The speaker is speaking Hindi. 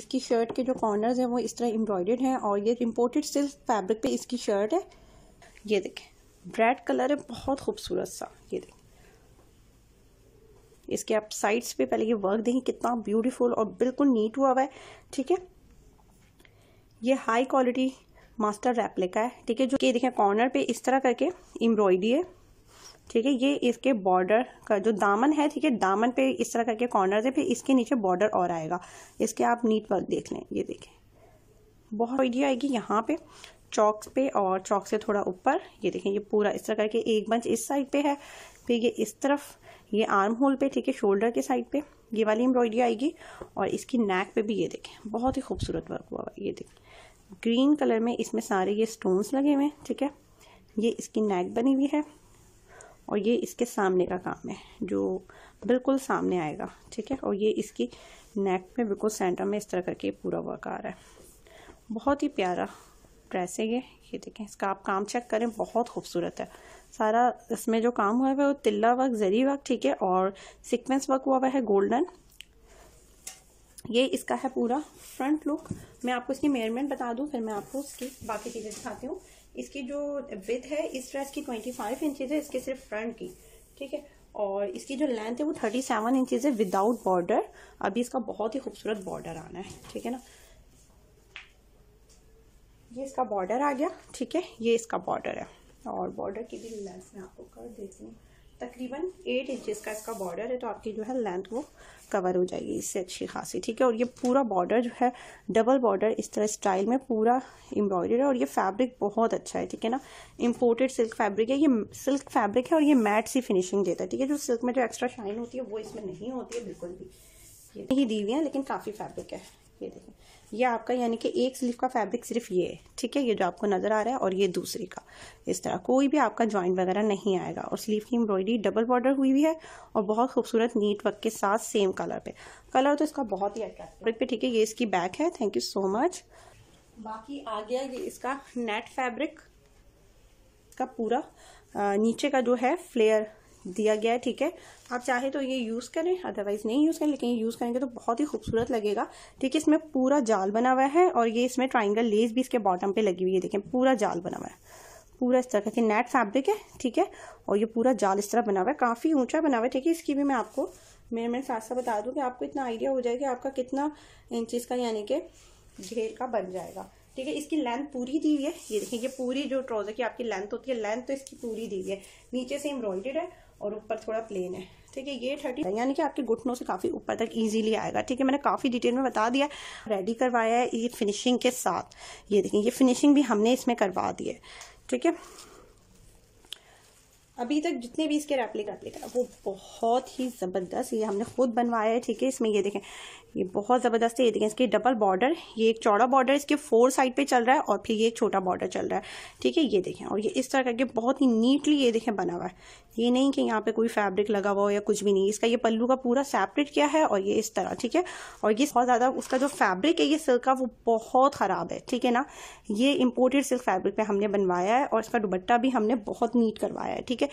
इसकी शर्ट के जो कॉर्नर्स हैं वो इस तरह एम्ब्रॉयडर्ड हैं और ये इम्पोर्टेड सिल्क फैब्रिक पे इसकी शर्ट है ये देखें ब्रेड कलर है बहुत खूबसूरत सा ये देखें इसके आप साइड्स पे पहले ये वर्क देखें कितना ब्यूटीफुल और बिल्कुल नीट हुआ हुआ है ठीक है ये हाई क्वालिटी मास्टर रेप्लिका है ठीक है जो कि देखें कॉर्नर पे इस तरह करके एम्ब्रॉयडरी है ठीक है ये इसके बॉर्डर का जो दामन है ठीक है दामन पे इस तरह करके कॉर्नर है फिर इसके नीचे बॉर्डर और आएगा इसके आप नीट वर्क देख लें ये देखें बहुत आइडिया आएगी यहाँ पे चौक पे और चौक से थोड़ा ऊपर ये देखें ये पूरा इस तरह करके एक बंच इस साइड पे है फिर ये इस तरफ ये आर्म होल पे ठीक है शोल्डर के साइड पे ये वाली एम्ब्रॉयडरी आएगी और इसकी नेक पे भी ये देखें बहुत ही खूबसूरत वर्क हुआ है ये देखें ग्रीन कलर में इसमें सारे ये स्टोन्स लगे हुए हैं ठीक है ये इसकी नेक बनी हुई है और ये इसके सामने का काम है जो बिल्कुल सामने आएगा ठीक है और ये इसकी नेक में बिल्कुल सेंटर में इस तरह करके पूरा वर्क आ रहा है बहुत ही प्यारा ड्रेस है ये ये देखें इसका आप काम चेक करें बहुत खूबसूरत है सारा इसमें जो काम हुआ है वो तिल्ला वर्क जरी वर्क ठीक है और सिक्वेंस वर्क हुआ हुआ है गोल्डन ये इसका है पूरा फ्रंट लुक मैं आपको इसकी मेयरमेंट बता दूं फिर मैं आपको इसकी बाकी चीज़ें दिखाती हूँ इसकी जो विथ है इस ड्रेस की ट्वेंटी फाइव इंचज़ है इसके सिर्फ फ्रंट की ठीक है और इसकी जो लेंथ है वो थर्टी सेवन इंचज़ है विदाउट बॉर्डर अभी इसका बहुत ही खूबसूरत बॉर्डर आना है ठीक है ना ये इसका बॉर्डर आ गया ठीक है ये इसका बॉर्डर है और बॉर्डर की भी लेंथ मैं आपको कर देती हूँ तकरीबन एट इंचज़ का इसका बॉर्डर है तो आपकी जो है लेंथ वो कवर हो जाएगी इससे अच्छी खासी ठीक है और ये पूरा बॉर्डर जो है डबल बॉर्डर इस तरह स्टाइल में पूरा एम्ब्रॉयडर है और ये फैब्रिक बहुत अच्छा है ठीक है ना इम्पोर्टेड सिल्क फैब्रिक है ये सिल्क फैब्रिक है और ये मैट सी फिनिशिंग देता है ठीक है जो सिल्क में जो एक्स्ट्रा शाइन होती है वो इसमें नहीं होती है बिल्कुल भी ये नहीं दी हुई है लेकिन काफ़ी फैब्रिक है ये देखें ये आपका यानी कि एक स्लीव का फैब्रिक सिर्फ ये है ठीक है ये जो आपको नज़र आ रहा है और ये दूसरी का इस तरह कोई भी आपका ज्वाइंट वगैरह नहीं आएगा और स्लीव की एम्ब्रॉयडरी डबल बॉर्डर हुई हुई है और बहुत खूबसूरत नीट वर्क के साथ सेम कलर पे कलर तो इसका बहुत ही अट्रैक्टिव अच्छा पे ठीक है ये इसकी बैक है थैंक यू सो मच बाकी आ गया ये इसका नेट फैब्रिक का पूरा नीचे का जो है फ्लेयर दिया गया है ठीक है आप चाहे तो ये यूज़ करें अदरवाइज नहीं यूज़ करें लेकिन यूज़ करेंगे तो बहुत ही खूबसूरत लगेगा ठीक है इसमें पूरा जाल बना हुआ है और ये इसमें ट्राइंगल लेस भी इसके बॉटम पे लगी हुई है देखें पूरा जाल बना हुआ है पूरा इस तरह का नेट फैब्रिक है ठीक है और ये पूरा जाल इस तरह बना हुआ है काफ़ी ऊंचा बना हुआ है ठीक है इसकी भी मैं आपको मेरे मैं साथ साथ बता दूँ कि आपको इतना आइडिया हो जाएगा कि आपका कितना इंचज़ का यानी कि घेर का बन जाएगा ठीक है इसकी लेंथ पूरी दी हुई है ये देखिए ये पूरी जो ट्राउजर की आपकी लेंथ होती है लेंथ तो इसकी पूरी दी हुई है नीचे से एम्ब्रॉयडेड है और ऊपर थोड़ा प्लेन है ठीक है ये थर्टी यानी कि आपके घुटनों से काफ़ी ऊपर तक इजीली आएगा ठीक है मैंने काफ़ी डिटेल में बता दिया रेडी करवाया है ये फिनिशिंग के साथ ये देखिए ये फिनिशिंग भी हमने इसमें करवा दी है ठीक है अभी तक जितने भी इसके रेप्लिका रेप्लिका वो बहुत ही ज़बरदस्त ये हमने खुद बनवाया है ठीक है इसमें ये देखें ये बहुत ज़बरदस्त है ये देखें इसके डबल बॉर्डर ये एक चौड़ा बॉर्डर इसके फोर साइड पे चल रहा है और फिर ये एक छोटा बॉर्डर चल रहा है ठीक है ये देखें और ये इस तरह करके बहुत ही नीटली ये देखें बना हुआ है ये नहीं कि यहाँ पे कोई फैब्रिक लगा हुआ हो या कुछ भी नहीं इसका ये पल्लू का पूरा सेपरेट किया है और ये इस तरह ठीक है और ये बहुत ज़्यादा उसका जो फैब्रिक है ये सिल्क का वो बहुत ख़राब है ठीक है ना ये इम्पोर्टेड सिल्क फैब्रिक पे हमने बनवाया है और इसका दुबट्टा भी हमने बहुत नीट करवाया है ठीक है